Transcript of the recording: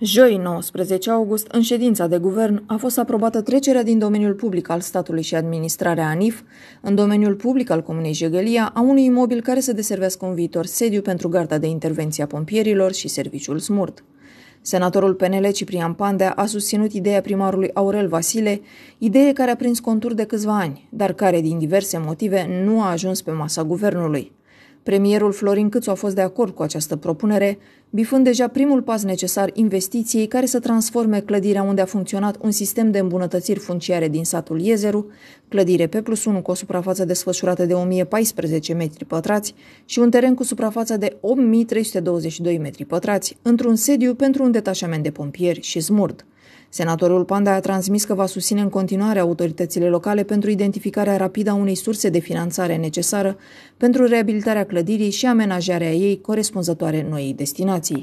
Joi, 19 august, în ședința de guvern, a fost aprobată trecerea din domeniul public al statului și administrarea ANIF în domeniul public al Comunei Jegălia a unui imobil care să deservească un viitor sediu pentru Garda de Intervenție a Pompierilor și Serviciul Smurt. Senatorul PNL Ciprian Pandea a susținut ideea primarului Aurel Vasile, idee care a prins contur de câțiva ani, dar care, din diverse motive, nu a ajuns pe masa guvernului. Premierul Florin Câțu a fost de acord cu această propunere, bifând deja primul pas necesar investiției care să transforme clădirea unde a funcționat un sistem de îmbunătățiri funciare din satul Iezeru, clădire pe plus 1 cu o suprafață desfășurată de 1014 metri pătrați și un teren cu suprafața de 8322 metri pătrați, într-un sediu pentru un detașament de pompieri și smurd. Senatorul Panda a transmis că va susține în continuare autoritățile locale pentru identificarea rapidă a unei surse de finanțare necesară pentru reabilitarea clădirii și amenajarea ei corespunzătoare noii destinații.